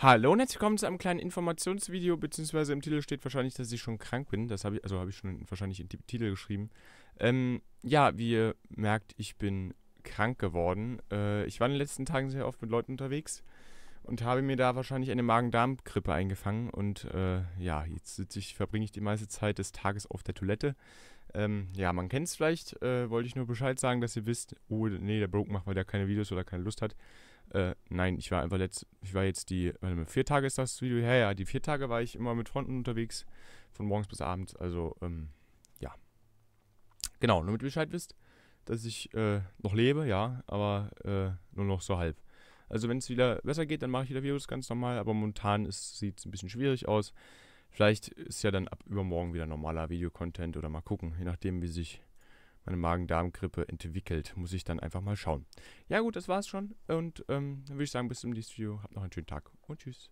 Hallo und herzlich willkommen zu einem kleinen Informationsvideo, beziehungsweise im Titel steht wahrscheinlich, dass ich schon krank bin. Das habe ich, also habe ich schon wahrscheinlich in den Titel geschrieben. Ähm, ja, wie ihr merkt, ich bin krank geworden. Äh, ich war in den letzten Tagen sehr oft mit Leuten unterwegs und habe mir da wahrscheinlich eine Magen-Darm-Grippe eingefangen. Und äh, ja, jetzt ich, verbringe ich die meiste Zeit des Tages auf der Toilette. Ähm, ja, man kennt es vielleicht. Äh, wollte ich nur Bescheid sagen, dass ihr wisst, oh nee, der Broke macht, weil der keine Videos oder keine Lust hat. Äh, nein, ich war einfach letzt, ich war jetzt die, warte vier Tage ist das Video her, ja, die vier Tage war ich immer mit Fronten unterwegs, von morgens bis abends, also, ähm, ja. Genau, damit ihr Bescheid wisst, dass ich äh, noch lebe, ja, aber äh, nur noch so halb. Also wenn es wieder besser geht, dann mache ich wieder Videos ganz normal, aber momentan sieht es ein bisschen schwierig aus. Vielleicht ist ja dann ab übermorgen wieder normaler Videocontent oder mal gucken, je nachdem, wie sich eine Magen-Darm-Grippe entwickelt. Muss ich dann einfach mal schauen. Ja gut, das war's schon. Und ähm, dann würde ich sagen, bis zum nächsten Video. Habt noch einen schönen Tag und tschüss.